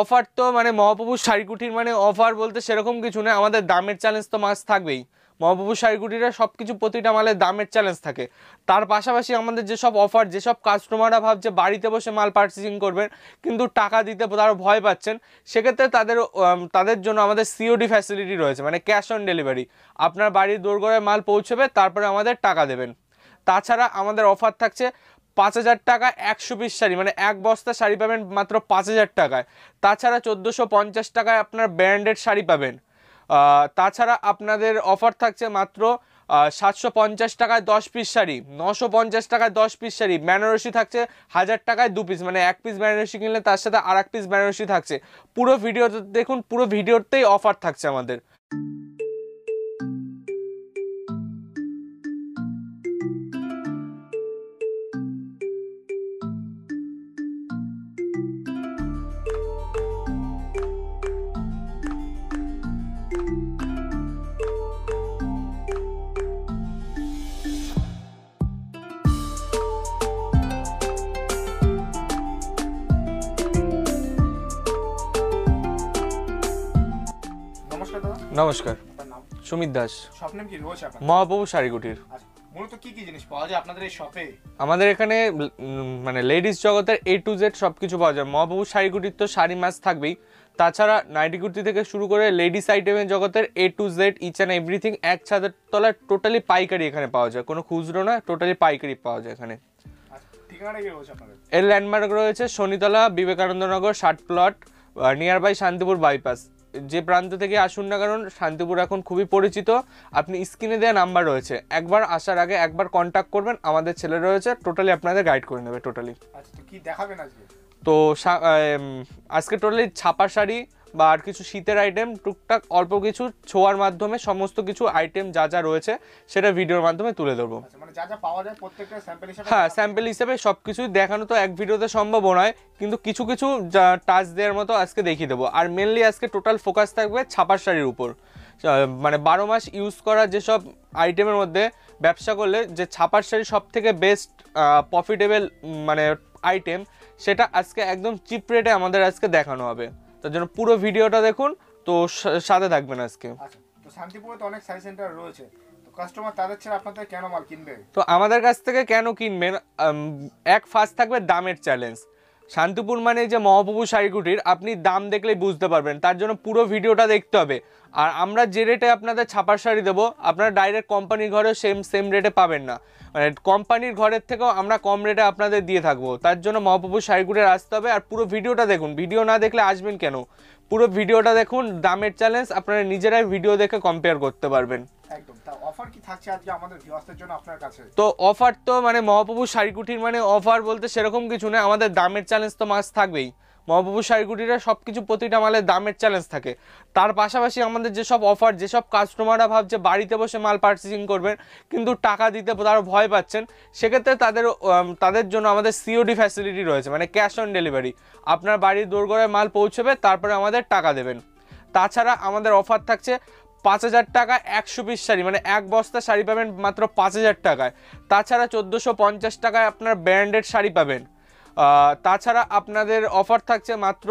Offer তো মানে মহাপ্রভুর শাড়িকুঠির মানে অফার বলতে সেরকম কিছু না আমাদের দামের চ্যালেঞ্জ তো মাছ থাকবেই মহাপ্রভুর শাড়িকুঠিরা সব কিছু প্রতিটা মালের দামের চ্যালেঞ্জ থাকে তার পাশাপাশি আমাদের যেসব অফার যেসব কাস্টমাররা ভাবছে বাড়িতে বসে মাল পার্চেসিং করবেন কিন্তু টাকা দিতে তারা ভয় পাচ্ছেন সেক্ষেত্রে তাদের তাদের জন্য আমাদের সিওডি ফ্যাসিলিটি রয়েছে মানে ক্যাশ অন ডেলিভারি আপনার বাড়ির দোরগড়ায় মাল পৌঁছবে তারপরে আমাদের টাকা দেবেন তাছাড়া আমাদের অফার থাকছে পাঁচ হাজার টাকা একশো পিস শাড়ি মানে এক বস্তা শাড়ি পাবেন মাত্র পাঁচ হাজার টাকায় তাছাড়া চোদ্দোশো পঞ্চাশ টাকায় আপনার ব্র্যান্ডেড শাড়ি পাবেন তাছাড়া আপনাদের অফার থাকছে মাত্র সাতশো পঞ্চাশ টাকায় দশ পিস শাড়ি নশো পঞ্চাশ টাকায় দশ পিস শাড়ি বেনারসি থাকছে হাজার টাকায় দু পিস মানে এক পিস বেনারসি কিনলে তার সাথে আর এক পিস ব্যানারসি থাকছে পুরো ভিডিওতে দেখুন পুরো ভিডিওতেই অফার থাকছে আমাদের নমস্কার সুমিত দাস মহাপ্রভু শাড়িগুটির আচ্ছা, মূলত কি কি জিনিস পাওয়া যায় আপনাদের এই শপে আমাদের এখানে মানে লেডিস জগতের এ টু জেড সব কিছু পাওয়া যায় মহাপ্রভু শাড়িগুটির তো শাড়ি মাছ থাকবেই তাছাড়া নাইটি কুর্তি থেকে শুরু করে লেডিস আইটেমের জগতের A to Z each and everything এক ছাদের তলায় টোটালি পাইকারি এখানে পাওয়া যায় কোনো খুচরো না টোটালি পাইকারি পাওয়া যায় এখানে আচ্ছা, এর ল্যান্ডমার্ক রয়েছে শনিতলা বিবেকানন্দনগর ষাট plot near by Shantipur bypass যে প্রান্ত থেকে আসুন না কারণ শান্তিপুর এখন খুবই পরিচিত আপনি স্ক্রিনে দেওয়া নাম্বার রয়েছে একবার আসার আগে একবার কন্ট্যাক্ট করবেন আমাদের ছেলে রয়েছে টোটালি আপনাদের গাইড করে নেবে টোটালি আচ্ছা, তো আজকে টোটালি ছাপা শাড়ি বা আর কিছু শীতের আইটেম টুকটাক অল্প কিছু ছোঁয়ার মাধ্যমে সমস্ত কিছু আইটেম যা যা রয়েছে সেটা ভিডিওর মাধ্যমে তুলে ধরবো আচ্ছা, মানে হ্যাঁ স্যাম্পেল হিসেবে সব কিছুই দেখানো তো এক ভিডিওতে সম্ভব নয় কিন্তু কিছু কিছু টাচ দেওয়ার মতো আজকে দেখিয়ে দেবো আর মেনলি আজকে টোটাল ফোকাস থাকবে ছাপার শাড়ির উপর মানে বারো মাস ইউজ করা যেসব আইটেমের মধ্যে ব্যবসা করলে যে ছাপার শাড়ি সব থেকে বেস্ট প্রফিটেবল মানে আইটেম সেটা আজকে একদম চিপ রেটে আমাদের আজকে দেখানো হবে তার জন্য পুরো ভিডিওটা দেখুন তো সাথে থাকবেন আজকে আচ্ছা, তো শান্তিপুরে তো অনেক সাইজ সেন্টার রয়েছে কাস্টমার তাদের ছেড়ে আপনাদের কেন মাল কিনবে তো আমাদের কাছ থেকে কেন কিনবেন এক ফার্স্ট থাকবে দামের চ্যালেঞ্জ শান্তিপুর মানে যে মহাপ্রভু শাড়িকুটির আপনি দাম দেখলেই বুঝতে পারবেন তার জন্য পুরো ভিডিওটা দেখতে হবে আর আমরা যে রেটে আপনাদের ছাপার শাড়ি দেবো আপনারা ডাইরেক্ট কোম্পানির ঘরেও সেম সেম রেটে পাবেন না মানে কোম্পানির ঘরের থেকেও আমরা কম রেটে আপনাদের দিয়ে থাকবো তার জন্য মহাপ্রভু শাড়িকুটির আসতে হবে আর পুরো ভিডিওটা দেখুন ভিডিও না দেখলে আসবেন কেন পুরো ভিডিওটা দেখুন দামের চ্যালেঞ্জ আপনারা নিজেরাই ভিডিও দেখে কম্পেয়ার করতে পারবেন তো অফার তো মানে মহাপ্রভু শাড়ি কুঠির মানে অফার বলতে সেরকম কিছু নয় আমাদের দামের চ্যালেঞ্জ তো মাছ থাকবেই মহাপ্রভু শাড়িগুটিরা সব কিছু প্রতিটা মালের দামের চ্যালেঞ্জ থাকে তার পাশাপাশি আমাদের যেসব অফার যেসব কাস্টমাররা ভাবছে বাড়িতে বসে মাল পার্চেসিং করবেন কিন্তু টাকা দিতে তারা ভয় পাচ্ছেন সেক্ষেত্রে তাদের তাদের জন্য আমাদের সিওডি ফ্যাসিলিটি রয়েছে মানে ক্যাশ অন ডেলিভারি আপনার বাড়ির দোরগড়ে মাল পৌঁছবে তারপরে আমাদের টাকা দেবেন তাছাড়া আমাদের অফার থাকছে পাঁচ হাজার টাকা একশো পিস শাড়ি মানে এক বস্তা শাড়ি পাবেন মাত্র পাঁচ হাজার টাকায় তাছাড়া চোদ্দোশো পঞ্চাশ টাকায় আপনার ব্র্যান্ডেড শাড়ি পাবেন তাছাড়া আপনাদের অফার থাকছে মাত্র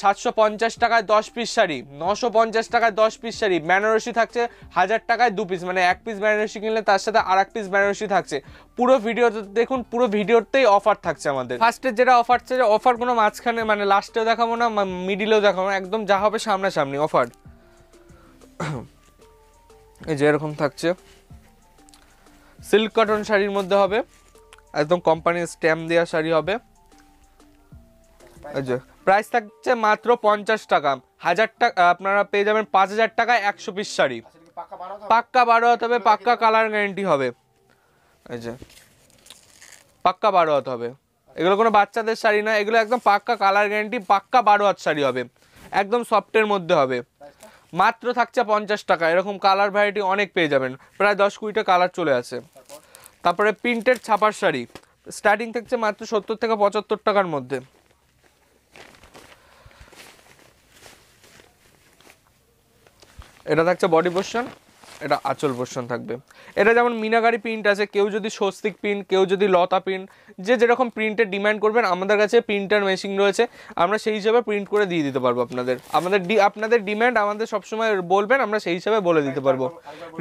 সাতশো পঞ্চাশ টাকায় দশ পিস শাড়ি নশো পঞ্চাশ টাকায় দশ পিস শাড়ি বেনারসি থাকছে হাজার টাকায় দু পিস মানে এক পিস বেনারসি কিনলে তার সাথে আর এক পিস ব্যানারসি থাকছে পুরো ভিডিওতে দেখুন পুরো ভিডিওতেই অফার থাকছে আমাদের ফার্স্টের যেটা অফার ছিল অফার কোনো মাঝখানে মানে লাস্টেও দেখাবো না মিডিলেও মানে দেখাবো না একদম যা হবে সামনাসামনি অফার এই যে এরকম থাকছে সিল্ক কটন শাড়ির মধ্যে হবে একদম কোম্পানির স্ট্যাম্প দেওয়া শাড়ি হবে প্রাইস থাকছে মাত্র পঞ্চাশ টাকা হাজার টাকা আপনারা পেয়ে যাবেন পাঁচ হাজার টাকায় একশো পিস শাড়ি পাক্কা বারো হতে হবে পাক্কা কালার গ্যারেন্টি হবে আচ্ছা পাক্কা বারো হতে হবে এগুলো কোনো বাচ্চাদের শাড়ি না এগুলো একদম পাক্কা কালার গ্যারেন্টি পাক্কা বারো হাত শাড়ি হবে একদম সফটের মধ্যে হবে মাত্র থাকছে পঞ্চাশ টাকা এরকম কালার ভ্যারাইটি অনেক পেয়ে যাবেন প্রায় দশ কুড়িটা কালার চলে আছে তারপরে প্রিন্টেড ছাপার শাড়ি স্টার্টিং থাকছে মাত্র সত্তর থেকে পঁচাত্তর টাকার মধ্যে এটা থাকছে বডি পোর্শন এটা আঁচল পোর্শন থাকবে এটা যেমন মিনাগারি প্রিন্ট আছে কেউ যদি স্বস্তিক প্রিন্ট কেউ যদি লতা প্রিন্ট যে যেরকম প্রিন্টের ডিমান্ড করবেন আমাদের কাছে প্রিন্টার মেশিন রয়েছে আমরা সেই হিসাবে প্রিন্ট করে দিয়ে দিতে পারবো আপনাদের আমাদের আপনাদের ডিম্যান্ড আমাদের সবসময় বলবেন আমরা সেই হিসাবে বলে দিতে পারবো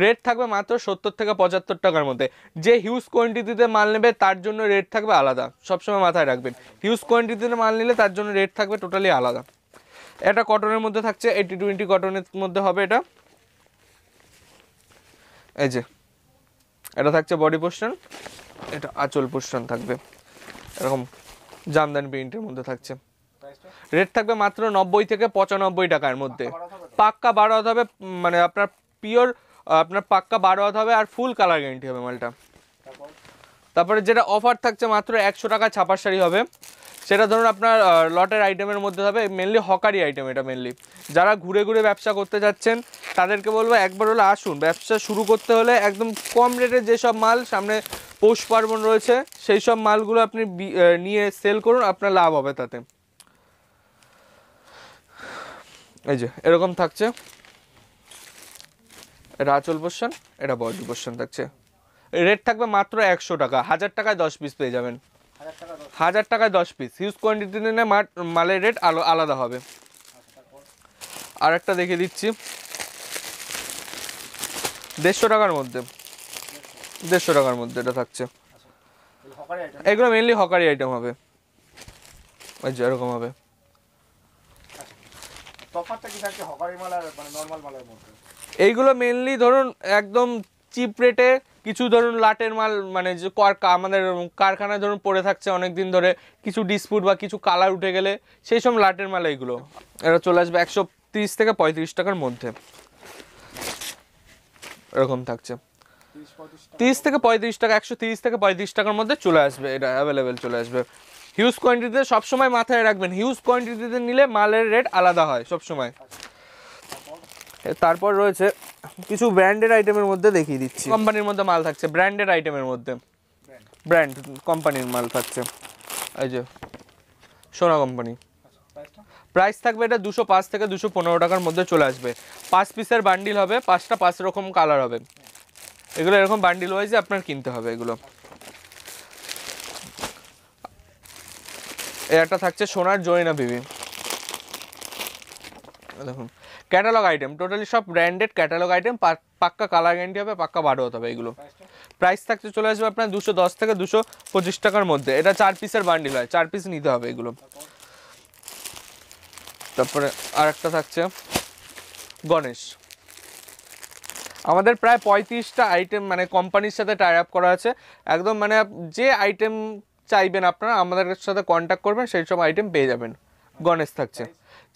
রেট থাকবে মাত্র সত্তর থেকে পঁচাত্তর টাকার মধ্যে যে হিউজ কোয়ান্টিটিতে মাল নেবে তার জন্য রেট থাকবে আলাদা সবসময় মাথায় রাখবেন হিউজ কোয়ান্টিটিতে মাল নিলে তার জন্য রেট থাকবে টোটালি আলাদা এটা কটনের মধ্যে থাকছে এইটি টোয়েন্টি কটনের মধ্যে হবে এটা এই যে এটা থাকছে বডি পোর্শন এটা আঁচল পোর্শন থাকবে এরকম জামদানি প্রিন্টের মধ্যে থাকছে রেট থাকবে মাত্র নব্বই থেকে পঁচানব্বই টাকার মধ্যে পাক্কা বারো হাত হবে মানে আপনার পিওর আপনার পাক্কা বারো হাত হবে আর ফুল কালার গ্যারেন্টি হবে মালটা তারপরে যেটা অফার থাকছে মাত্র একশো টাকা ছাপার শাড়ি হবে সেটা ধরুন আপনার লটের আইটেমের মধ্যে হবে মেনলি হকারি আইটেম এটা মেনলি যারা ঘুরে ঘুরে ব্যবসা করতে যাচ্ছেন তাদেরকে বলবো একবার হলে আসুন ব্যবসা শুরু করতে হলে একদম কম রেটে যেসব মাল সামনে পৌষ পার্বণ রয়েছে সেই সব মালগুলো আপনি নিয়ে সেল করুন আপনার লাভ হবে তাতে এই যে এরকম থাকছে এটা আচল এটা বজ্র পোর্শন থাকছে রেট থাকবে মাত্র একশো টাকা হাজার টাকায় দশ পিস পেয়ে যাবেন হাজার টাকায় দশ পিস হিউজ কোয়ান্টিটি নিলে মালের রেট আলো আলাদা হবে আর একটা দেখে দিচ্ছি দেড়শো টাকার মধ্যে দেড়শো টাকার মধ্যে এটা থাকছে এগুলো মেনলি হকারি আইটেম হবে ওই যে এরকম হবে মানে এইগুলো মেনলি ধরুন একদম চিপ রেটে কিছু ধরুন লাটের মাল মানে যে আমাদের কারখানায় ধরুন পড়ে থাকছে অনেক দিন ধরে কিছু ডিসপুট বা কিছু কালার উঠে গেলে সেই সব লাটের মাল এইগুলো এরা চলে আসবে একশো তিরিশ থেকে পঁয়ত্রিশ টাকার মধ্যে এরকম থাকছে তিরিশ থেকে পঁয়ত্রিশ টাকা একশো তিরিশ থেকে পঁয়ত্রিশ টাকার মধ্যে চলে আসবে এটা অ্যাভেলেবেল চলে আসবে হিউজ কোয়ান্টিটিতে সবসময় মাথায় রাখবেন হিউজ কোয়ান্টিটিতে নিলে মালের রেট আলাদা হয় সবসময় তারপর রয়েছে কিছু ব্র্যান্ডেড আইটেমের মধ্যে দেখিয়ে দিচ্ছি কোম্পানির মধ্যে মাল থাকছে ব্র্যান্ডেড আইটেমের মধ্যে ব্র্যান্ড কোম্পানির মাল থাকছে এই যে সোনা কোম্পানি প্রাইস থাকবে এটা দুশো পাঁচ থেকে দুশো পনেরো টাকার মধ্যে চলে আসবে পাঁচ পিসের বান্ডিল হবে পাঁচটা পাঁচ রকম কালার হবে এগুলো এরকম বান্ডিল ওয়াইজে আপনার কিনতে হবে এগুলো এর একটা থাকছে সোনার জয়না বিবি দেখুন ক্যাটালগ আইটেম টোটালি সব ব্র্যান্ডেড ক্যাটালগ আইটেম পাক্কা কালার গ্যান্ডি হবে পাক্কা বারো হতে হবে এগুলো প্রাইস থাকতে চলে আসবে আপনার দুশো দশ থেকে দুশো পঁচিশ টাকার মধ্যে এটা চার পিসের বান্ডিল হয় চার পিস নিতে হবে এগুলো তারপরে আর একটা থাকছে গণেশ আমাদের প্রায় পঁয়ত্রিশটা আইটেম মানে কোম্পানির সাথে টাই আপ করা আছে একদম মানে যে আইটেম চাইবেন আপনারা আমাদের সাথে কন্ট্যাক্ট করবেন সেই সব আইটেম পেয়ে যাবেন গণেশ থাকছে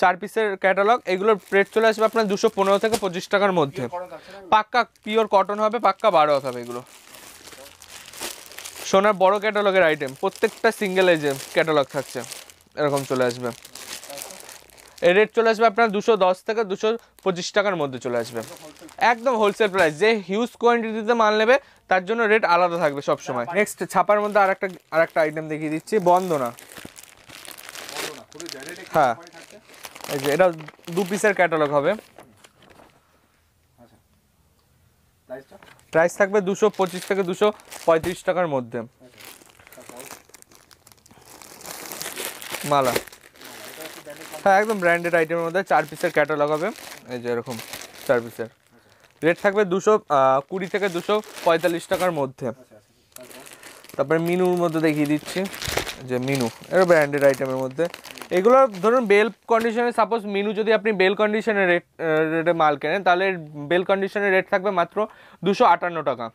চার পিসের ক্যাটালগ এগুলোর রেট চলে আসবে আপনার দুশো পনেরো থেকে পঁচিশ টাকার মধ্যে পাক্কা পিওর কটন হবে পাক্কা বারো হবে এগুলো সোনার বড় ক্যাটালগের আইটেম প্রত্যেকটা সিঙ্গেল এজে ক্যাটালগ থাকছে এরকম চলে আসবে এর রেট চলে আসবে আপনার দুশো দশ থেকে দুশো পঁচিশ টাকার মধ্যে চলে আসবে একদম হোলসেল প্রাইস যে হিউজ কোয়ান্টিটিতে মাল নেবে তার জন্য রেট আলাদা থাকবে সব সময় নেক্সট ছাপার মধ্যে আর একটা আর একটা আইটেম দেখিয়ে দিচ্ছি বন্ধনা হ্যাঁ এই যে এটা দু পিসের ক্যাটালগ হবে প্রাইস থাকবে দুশো পঁচিশ থেকে দুশো পঁয়ত্রিশ টাকার মধ্যে মালা হ্যাঁ একদম ব্র্যান্ডেড আইটেমের মধ্যে চার পিসের ক্যাটালগ হবে এই যে এরকম চার পিসের রেট থাকবে দুশো কুড়ি থেকে দুশো পঁয়তাল্লিশ টাকার মধ্যে তারপরে মিনুর মধ্যে দেখিয়ে দিচ্ছি যে মিনু এর ব্র্যান্ডেড আইটেমের মধ্যে এগুলো ধরুন বেল কন্ডিশনে সাপোজ মিনু যদি আপনি বেল কন্ডিশনে রেট রেটে মাল কেনেন তাহলে বেল কন্ডিশনে রেট থাকবে মাত্র দুশো আটান্ন টাকা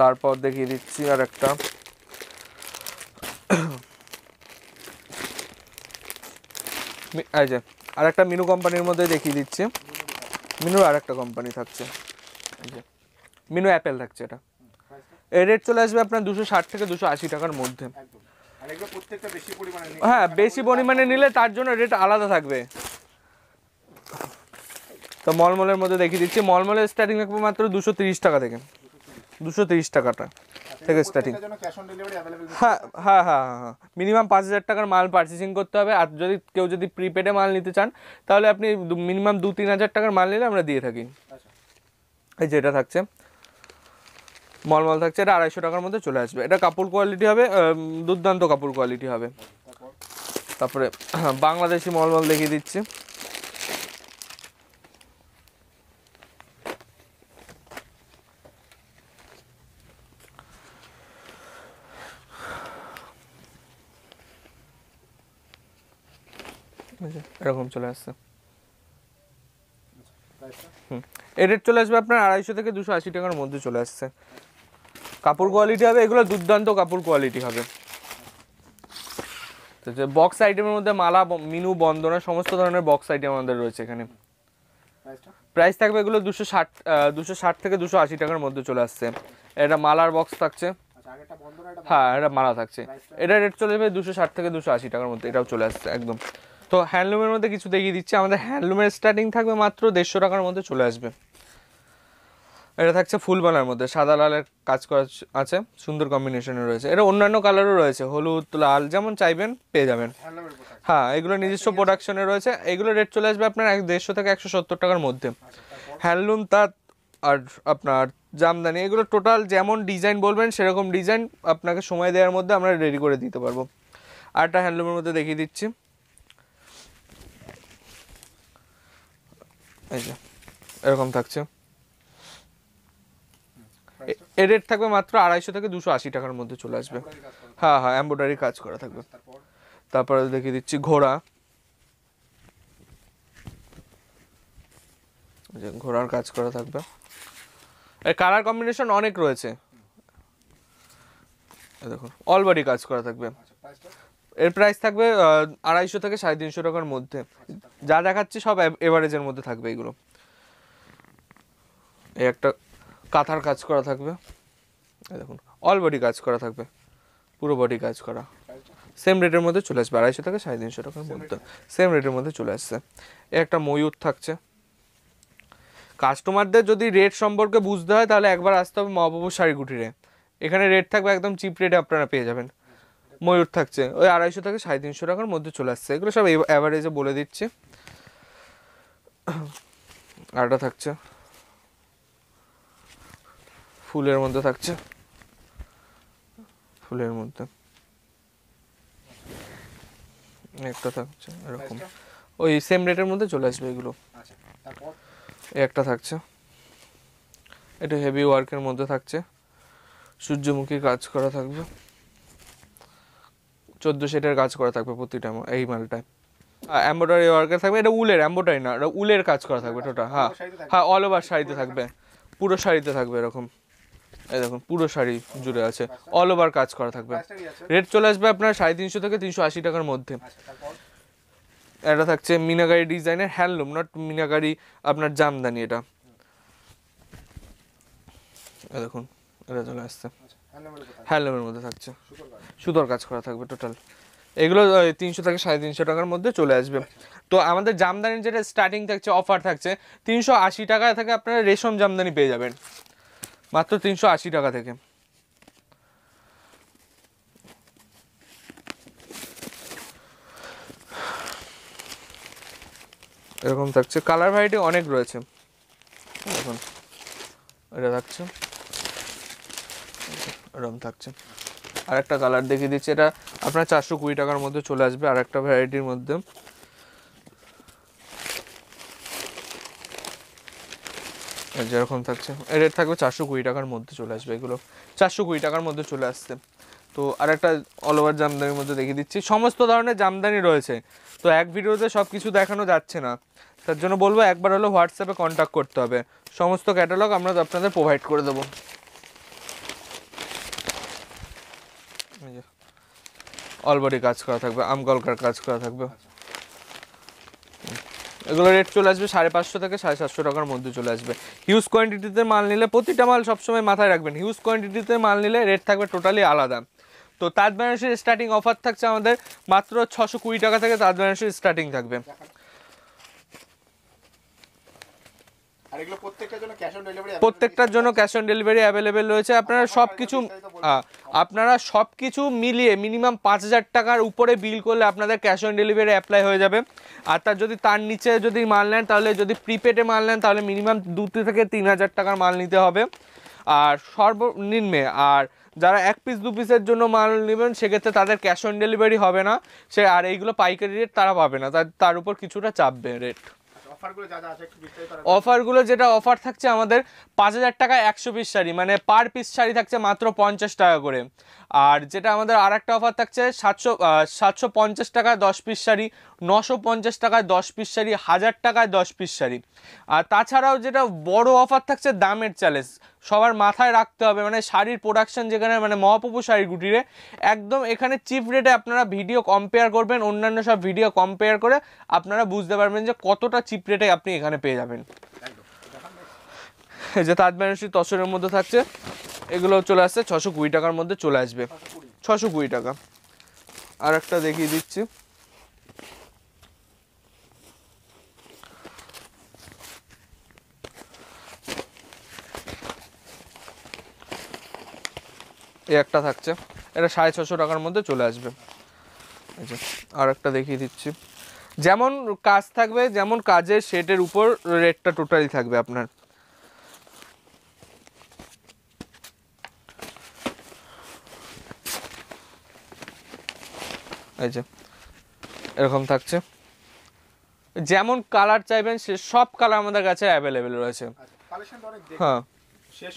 তারপর দেখিয়ে দিচ্ছি আর একটা আর একটা মিনু কোম্পানির মধ্যে দেখিয়ে দিচ্ছি মিনুর আর একটা কোম্পানি থাকছে মিনু অ্যাপেল থাকছে এটা এর রেট চলে আসবে আপনার দুশো ষাট থেকে দুশো আশি টাকার মধ্যে হ্যাঁ বেশি পরিমাণে নিলে হ্যাঁ, তার জন্য রেট আলাদা থাকবে তো মলমলের মধ্যে দেখিয়ে দিচ্ছি মলমলের স্টার্টিং থাকবে মাত্র দুশো তিরিশ টাকা থেকে দুশো তিরিশ টাকাটা থেকে স্টার্টিং হ্যাঁ হ্যাঁ হ্যাঁ হ্যাঁ মিনিমাম হ্যাঁ। পাঁচ হাজার টাকার মাল পার্চেসিং করতে হবে আর যদি কেউ যদি প্রিপেডে মাল নিতে চান তাহলে আপনি মিনিমাম দু তিন হাজার টাকার মাল নিলে আমরা দিয়ে থাকি আচ্ছা। এই যেটা থাকছে মলমল থাকছে এটা আড়াইশো টাকার মধ্যে চলে আসবে এটা কাপড় কোয়ালিটি হবে দুর্দান্ত কাপড় কোয়ালিটি হবে তারপরে বাংলাদেশি মলমল দেখিয়ে দিচ্ছি এরকম চলে আসছে হুম এ রেট চলে আসবে আপনার আড়াইশো থেকে দুশো আশি টাকার মধ্যে চলে আসছে কাপড় কোয়ালিটি হবে এগুলো দুর্দান্ত কাপড় কোয়ালিটি হবে বক্স আইটেমের মধ্যে মালা মিনু বন্দনা সমস্ত ধরনের বক্স আইটেম আমাদের রয়েছে এখানে প্রাইস থাকবে এগুলো দুশো ষাট দুশো ষাট থেকে দুশো আশি টাকার মধ্যে চলে আসছে এটা মালার বক্স থাকছে আচ্ছা, হ্যাঁ এটা মালা থাকছে এটা রেট চলে যাবে দুশো ষাট থেকে দুশো আশি টাকার মধ্যে এটাও চলে আসছে একদম তো হ্যান্ডলুমের মধ্যে কিছু দেখিয়ে দিচ্ছে আমাদের হ্যান্ডলুমের স্টার্টিং থাকবে মাত্র দেড়শো টাকার মধ্যে চলে আসবে এটা থাকছে ফুল বানার মধ্যে সাদা লালের কাজ করা আছে সুন্দর কম্বিনেশনে রয়েছে এটা অন্যান্য কালারও রয়েছে হলুদ লাল যেমন চাইবেন পেয়ে যাবেন হ্যাঁ এগুলো নিজস্ব প্রোডাকশনে আচ্ছা, রয়েছে এগুলো রেট চলে আসবে আপনার এক দেড়শো থেকে একশো সত্তর টাকার মধ্যে আচ্ছা, হ্যান্ডলুম তাঁত আর আপনার জামদানি এগুলো টোটাল যেমন ডিজাইন বলবেন সেরকম ডিজাইন আপনাকে সময় দেওয়ার মধ্যে আমরা রেডি করে দিতে পারবো আরটা হ্যান্ডলুমের মধ্যে দেখিয়ে দিচ্ছি এরকম থাকছে এর রেট থাকবে মাত্র আড়াইশো থেকে দুশো আশি টাকার মধ্যে চলে আসবে হ্যাঁ হ্যাঁ এম্ব্রয়ডারি কাজ করা থাকবে তারপরে দেখিয়ে দিচ্ছি ঘোড়া ঘোড়ার কাজ করা থাকবে এর কালার কম্বিনেশন অনেক রয়েছে দেখুন অল কাজ করা থাকবে আচ্ছা, এর প্রাইস থাকবে আড়াইশো থেকে সাড়ে তিনশো টাকার মধ্যে আচ্ছা, যা দেখাচ্ছি সব এভারেজের মধ্যে থাকবে এগুলো এই একটা কাঁথার কাজ করা থাকবে দেখুন অল বডি কাজ করা থাকবে পুরো বডি কাজ করা সেম রেটের মধ্যে চলে আসবে আড়াইশো থেকে সাড়ে তিনশো টাকার মধ্যে সেম রেটের মধ্যে চলে আসছে একটা ময়ূর থাকছে কাস্টমারদের যদি রেট সম্পর্কে বুঝতে হয় তাহলে একবার আসতে হবে মহাবাবু শাড়িগুটিরে এখানে রেট থাকবে একদম চিপ রেটে আপনারা পেয়ে যাবেন ময়ূর থাকছে ওই আড়াইশো থেকে সাড়ে তিনশো টাকার মধ্যে চলে আসছে এগুলো সব অ্যাভারেজে বলে দিচ্ছে আরটা থাকছে ফুলের মধ্যে থাকছে ফুলের মধ্যে একটা থাকছে এরকম আচ্ছা। ওই সেম রেটের মধ্যে চলে আসবে এগুলো আচ্ছা, একটা থাকছে এটা হেভি ওয়ার্কের মধ্যে থাকছে সূর্যমুখী কাজ করা থাকবে চোদ্দো সেটের কাজ করা থাকবে প্রতিটা এই মালটায় এম্বোডারি ওয়ার্কের থাকবে এটা উলের এম্বোডারি না এটা উলের কাজ করা থাকবে টোটা হ্যাঁ হ্যাঁ অল ওভার শাড়িতে থাকবে পুরো শাড়িতে থাকবে এরকম এই দেখুন পুরো শাড়ি জুড়ে আছে অল ওভার কাজ করা থাকবে রেট চলে আসবে আপনার সাড়ে তিনশো থেকে তিনশো আশি টাকার মধ্যে এটা থাকছে মিনাগারি ডিজাইনের হ্যান্ডলুম নট মিনাগারি আপনার জামদানি এটা দেখুন এটা চলে আসছে হ্যান্ডলুমের মধ্যে থাকছে সুতোর কাজ করা থাকবে টোটাল এগুলো তিনশো থেকে সাড়ে তিনশো টাকার মধ্যে চলে আসবে তো আমাদের জামদানির যেটা স্টার্টিং থাকছে অফার থাকছে তিনশো আশি টাকা থেকে আপনারা রেশম জামদানি পেয়ে যাবেন মাত্র তিনশো আশি টাকা থেকে এরকম থাকছে কালার ভ্যারাইটি অনেক রয়েছে এরকম থাকছে আর একটা কালার দেখিয়ে দিচ্ছি এটা আপনার চারশো কুড়ি টাকার মধ্যে চলে আসবে আর একটা ভ্যারাইটির মধ্যে যেরকম থাকছে রেট থাকবে চারশো কুড়ি টাকার মধ্যে চলে আসবে এগুলো চারশো কুড়ি টাকার মধ্যে চলে আসছে তো আর একটা অল ওভার জামদানির মধ্যে দেখিয়ে দিচ্ছি সমস্ত ধরনের জামদানি রয়েছে তো এক ভিডিওতে সব কিছু দেখানো যাচ্ছে না তার জন্য বলবো একবার হলো হোয়াটসঅ্যাপে কন্ট্যাক্ট করতে হবে সমস্ত ক্যাটালগ আমরা আপনাদের প্রোভাইড করে দেবো অলবডি কাজ করা থাকবে আমগলকার কাজ করা থাকবে এগুলো রেট চলে আসবে সাড়ে পাঁচশো থেকে সাড়ে সাতশো টাকার মধ্যে চলে আসবে হিউজ কোয়ান্টিটিতে মাল নিলে প্রতিটা মাল সবসময় মাথায় রাখবেন হিউজ কোয়ান্টিটিতে মাল নিলে রেট থাকবে টোটালি আলাদা তো তাজ বেনারসির স্টার্টিং অফার থাকছে আমাদের মাত্র ছশো কুড়ি টাকা থেকে তাজ বেনারসির স্টার্টিং থাকবে প্রত্যেকটার জন্য ক্যাশ অন ডেলিভারি অ্যাভেলেবেল রয়েছে আপনারা সব কিছু আপনারা সব কিছু মিলিয়ে মিনিমাম পাঁচ হাজার টাকার উপরে বিল করলে আপনাদের ক্যাশ অন ডেলিভারি অ্যাপ্লাই হয়ে যাবে আর তার যদি তার নিচে যদি মাল নেন তাহলে যদি প্রিপেডে মাল নেন তাহলে মিনিমাম দু থেকে তিন হাজার টাকার মাল নিতে হবে আর সর্বনিম্নে আর যারা এক পিস দু পিসের জন্য মাল নেবেন সেক্ষেত্রে তাদের ক্যাশ অন ডেলিভারি হবে না সে আর এইগুলো পাইকারি রেট তারা পাবে না তার তার উপর কিছুটা চাপবে রেট অফারগুলো যেটা অফার থাকছে আমাদের পাঁচ হাজার টাকা একশো পিস শাড়ি মানে পার পিস শাড়ি থাকছে মাত্র পঞ্চাশ টাকা করে আর যেটা আমাদের আর একটা অফার থাকছে সাতশো সাতশো পঞ্চাশ টাকায় দশ পিস শাড়ি নশো পঞ্চাশ টাকায় দশ পিস শাড়ি হাজার টাকায় দশ পিস শাড়ি আর তাছাড়াও যেটা বড় অফার থাকছে দামের চ্যালেঞ্জ সবার মাথায় রাখতে হবে মানে শাড়ির প্রোডাকশান যেখানে মানে মহাপ্রভু শাড়ি গুটিরে একদম এখানে চিপ রেটে আপনারা ভিডিও কম্পেয়ার করবেন অন্যান্য সব ভিডিও কম্পেয়ার করে আপনারা বুঝতে পারবেন যে কতটা চিপ রেটে আপনি এখানে পেয়ে যাবেন এই যে তাঁত বেনারসি তসরের মধ্যে থাকছে এগুলো চলে আসছে ছশো কুড়ি টাকার মধ্যে চলে আসবে ছশো কুড়ি টাকা আর একটা দেখিয়ে দিচ্ছি এই একটা থাকছে এটা সাড়ে ছশো টাকার মধ্যে চলে আসবে আচ্ছা আর একটা দেখিয়ে দিচ্ছি যেমন কাজ থাকবে যেমন কাজের শেডের উপর রেটটা টোটালি থাকবে আপনার এই যে এরকম থাকছে যেমন কালার চাইবেন সে সব কালার আমাদের কাছে অ্যাভেলেবেল রয়েছে আচ্ছা, হ্যাঁ শেষ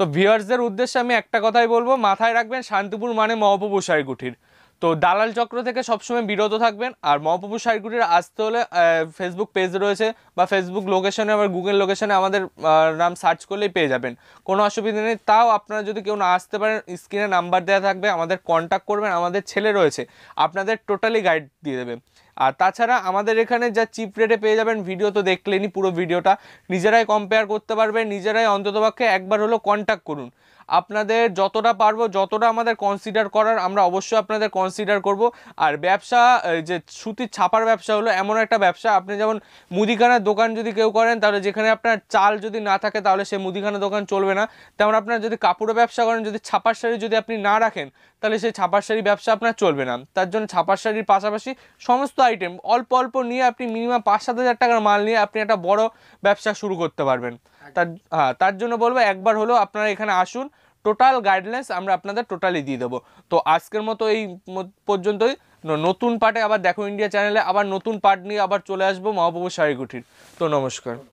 তো ভিওয়ার্সদের উদ্দেশ্যে আমি একটা কথাই বলবো মাথায় রাখবেন শান্তিপুর মানে মহবুবু সারিকুঠির তো দালাল চক্র থেকে সবসময় বিরত থাকবেন আর মহাপ্রভু সাইটগুলির আসতে হলে ফেসবুক পেজ রয়েছে বা ফেসবুক লোকেশনে আবার গুগল লোকেশনে আমাদের নাম সার্চ করলেই পেয়ে যাবেন কোনো অসুবিধা নেই তাও আপনারা যদি কেউ না আসতে পারেন স্ক্রিনে নাম্বার দেওয়া থাকবে আমাদের কন্ট্যাক্ট করবেন আমাদের ছেলে রয়েছে আপনাদের টোটালি গাইড দিয়ে দেবে আর তাছাড়া আমাদের এখানে যা চিপ রেটে পেয়ে যাবেন ভিডিও তো দেখলেনি পুরো ভিডিওটা নিজেরাই কম্পেয়ার করতে পারবেন নিজেরাই অন্ততপক্ষে একবার হলো কন্ট্যাক্ট করুন আপনাদের যতটা পারবো যতটা আমাদের কনসিডার করার আমরা অবশ্যই আপনাদের কনসিডার করব আর ব্যবসা যে সুতির ছাপার ব্যবসা হলো এমন একটা ব্যবসা আপনি যেমন মুদিখানার দোকান যদি কেউ করেন তাহলে যেখানে আপনার চাল যদি না থাকে তাহলে সে মুদিখানা দোকান চলবে না তেমন আপনার যদি কাপড়ের ব্যবসা করেন যদি ছাপার শাড়ি যদি আপনি না রাখেন তাহলে সেই ছাপার শাড়ি ব্যবসা আপনার চলবে না তার জন্য ছাপার শাড়ির পাশাপাশি সমস্ত আইটেম অল্প অল্প নিয়ে আপনি মিনিমাম পাঁচ সাত হাজার টাকার মাল নিয়ে আপনি একটা বড় ব্যবসা শুরু করতে পারবেন তার হ্যাঁ তার জন্য বলবো একবার হলো আপনারা এখানে আসুন টোটাল গাইডলাইন্স আমরা আপনাদের টোটালি দিয়ে দেবো তো আজকের মতো এই পর্যন্তই নতুন পার্টে আবার দেখো ইন্ডিয়া চ্যানেলে আবার নতুন পার্ট নিয়ে আবার চলে আসবো মহাপ্রভু সারিকুঠির তো নমস্কার